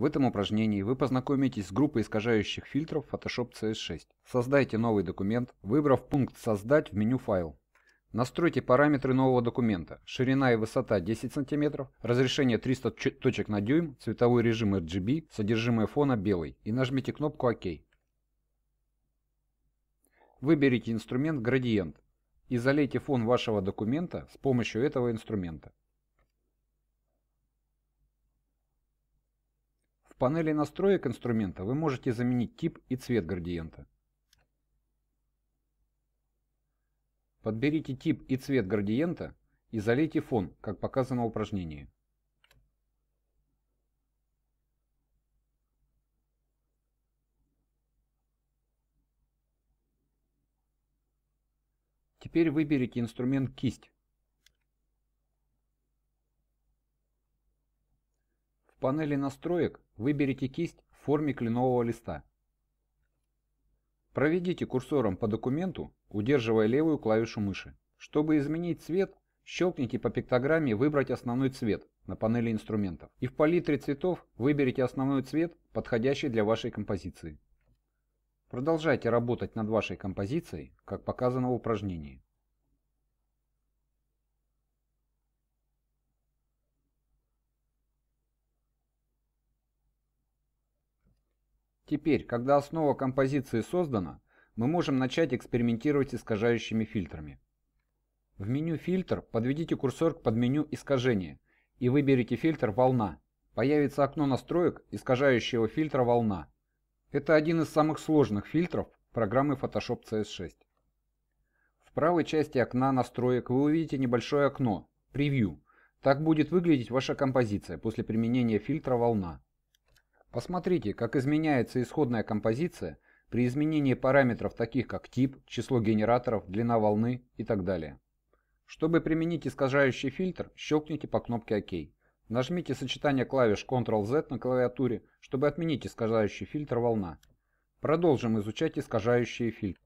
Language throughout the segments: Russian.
В этом упражнении вы познакомитесь с группой искажающих фильтров Photoshop CS6. Создайте новый документ, выбрав пункт «Создать» в меню «Файл». Настройте параметры нового документа. Ширина и высота 10 см, разрешение 300 точек на дюйм, цветовой режим RGB, содержимое фона белый. И нажмите кнопку «Ок». Выберите инструмент «Градиент» и залейте фон вашего документа с помощью этого инструмента. панели настроек инструмента вы можете заменить тип и цвет градиента. Подберите тип и цвет градиента и залейте фон, как показано в упражнении. Теперь выберите инструмент «Кисть» панели настроек выберите кисть в форме кленового листа. Проведите курсором по документу, удерживая левую клавишу мыши. Чтобы изменить цвет, щелкните по пиктограмме «Выбрать основной цвет» на панели инструментов и в палитре цветов выберите основной цвет, подходящий для вашей композиции. Продолжайте работать над вашей композицией, как показано в упражнении. Теперь, когда основа композиции создана, мы можем начать экспериментировать с искажающими фильтрами. В меню «Фильтр» подведите курсор к подменю «Искажение» и выберите фильтр «Волна». Появится окно настроек искажающего фильтра «Волна». Это один из самых сложных фильтров программы Photoshop CS6. В правой части окна настроек вы увидите небольшое окно «Превью». Так будет выглядеть ваша композиция после применения фильтра «Волна». Посмотрите, как изменяется исходная композиция при изменении параметров таких как тип, число генераторов, длина волны и так далее. Чтобы применить искажающий фильтр, щелкните по кнопке ОК. Нажмите сочетание клавиш Ctrl-Z на клавиатуре, чтобы отменить искажающий фильтр волна. Продолжим изучать искажающие фильтры.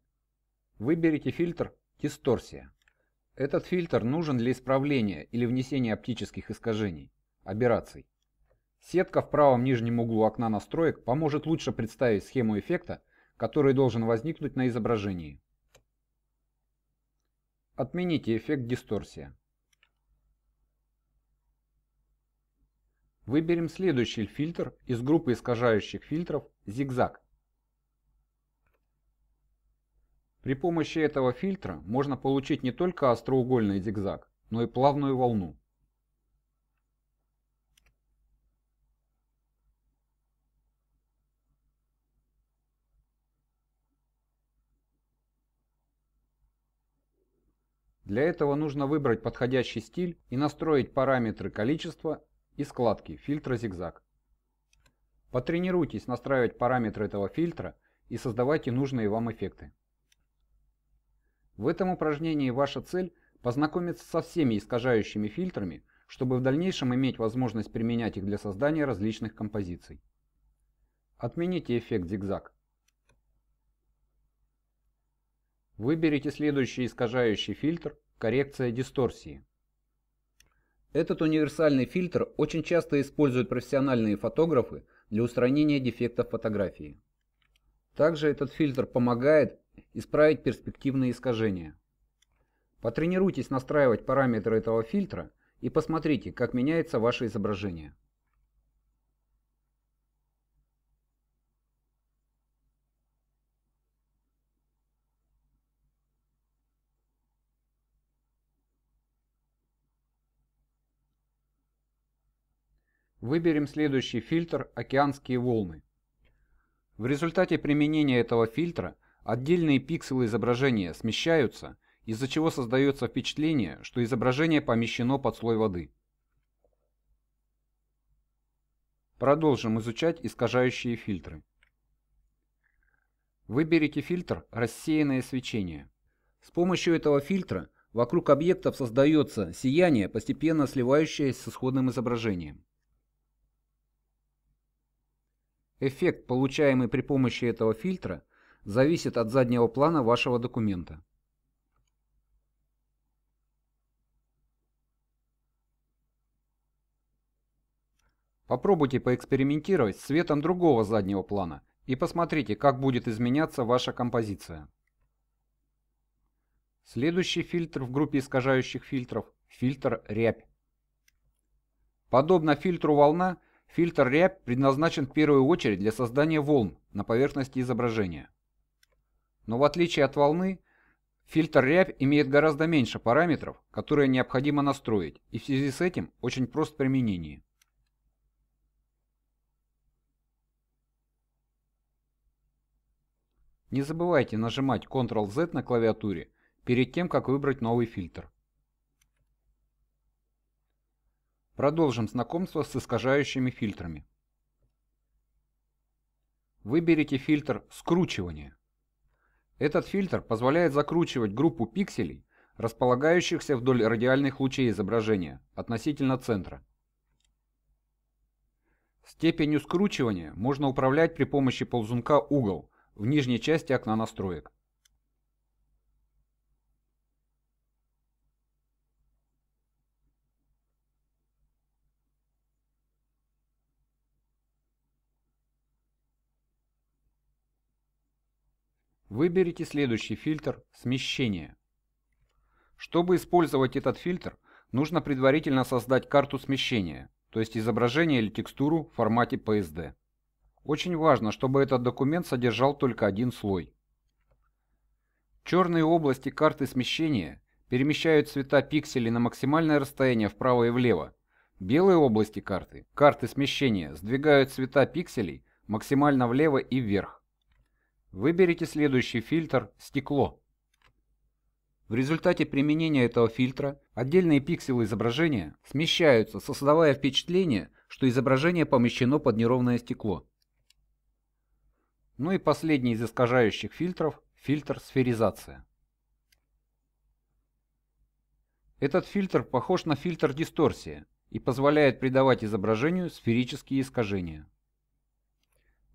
Выберите фильтр «Дисторсия». Этот фильтр нужен для исправления или внесения оптических искажений, аберраций. Сетка в правом нижнем углу окна настроек поможет лучше представить схему эффекта, который должен возникнуть на изображении. Отмените эффект дисторсия. Выберем следующий фильтр из группы искажающих фильтров «Зигзаг». При помощи этого фильтра можно получить не только остроугольный зигзаг, но и плавную волну. Для этого нужно выбрать подходящий стиль и настроить параметры количества и складки фильтра зигзаг. Потренируйтесь настраивать параметры этого фильтра и создавайте нужные вам эффекты. В этом упражнении ваша цель – познакомиться со всеми искажающими фильтрами, чтобы в дальнейшем иметь возможность применять их для создания различных композиций. Отмените эффект зигзаг. Выберите следующий искажающий фильтр «Коррекция дисторсии». Этот универсальный фильтр очень часто используют профессиональные фотографы для устранения дефектов фотографии. Также этот фильтр помогает исправить перспективные искажения. Потренируйтесь настраивать параметры этого фильтра и посмотрите, как меняется ваше изображение. Выберем следующий фильтр «Океанские волны». В результате применения этого фильтра отдельные пикселы изображения смещаются, из-за чего создается впечатление, что изображение помещено под слой воды. Продолжим изучать искажающие фильтры. Выберите фильтр «Рассеянное свечение». С помощью этого фильтра вокруг объектов создается сияние, постепенно сливающееся с исходным изображением. Эффект, получаемый при помощи этого фильтра, зависит от заднего плана вашего документа. Попробуйте поэкспериментировать с цветом другого заднего плана и посмотрите, как будет изменяться ваша композиция. Следующий фильтр в группе искажающих фильтров – фильтр «Рябь». Подобно фильтру «Волна», Фильтр рябь предназначен в первую очередь для создания волн на поверхности изображения. Но в отличие от волны, фильтр рябь имеет гораздо меньше параметров, которые необходимо настроить, и в связи с этим очень прост в применении. Не забывайте нажимать Ctrl-Z на клавиатуре перед тем, как выбрать новый фильтр. Продолжим знакомство с искажающими фильтрами. Выберите фильтр «Скручивание». Этот фильтр позволяет закручивать группу пикселей, располагающихся вдоль радиальных лучей изображения, относительно центра. Степенью скручивания можно управлять при помощи ползунка «Угол» в нижней части окна настроек. Выберите следующий фильтр «Смещение». Чтобы использовать этот фильтр, нужно предварительно создать карту смещения, то есть изображение или текстуру в формате PSD. Очень важно, чтобы этот документ содержал только один слой. Черные области карты смещения перемещают цвета пикселей на максимальное расстояние вправо и влево. Белые области карты, карты смещения, сдвигают цвета пикселей максимально влево и вверх. Выберите следующий фильтр «Стекло». В результате применения этого фильтра отдельные пикселы изображения смещаются, создавая впечатление, что изображение помещено под неровное стекло. Ну и последний из искажающих фильтров – фильтр сферизация. Этот фильтр похож на фильтр дисторсия и позволяет придавать изображению сферические искажения.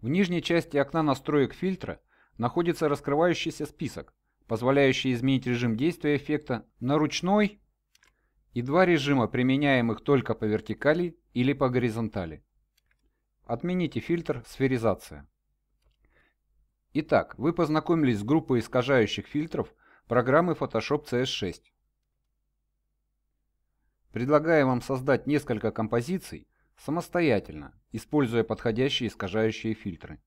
В нижней части окна настроек фильтра – находится раскрывающийся список, позволяющий изменить режим действия эффекта на ручной и два режима, применяемых только по вертикали или по горизонтали. Отмените фильтр «Сферизация». Итак, вы познакомились с группой искажающих фильтров программы Photoshop CS6. Предлагаю вам создать несколько композиций самостоятельно, используя подходящие искажающие фильтры.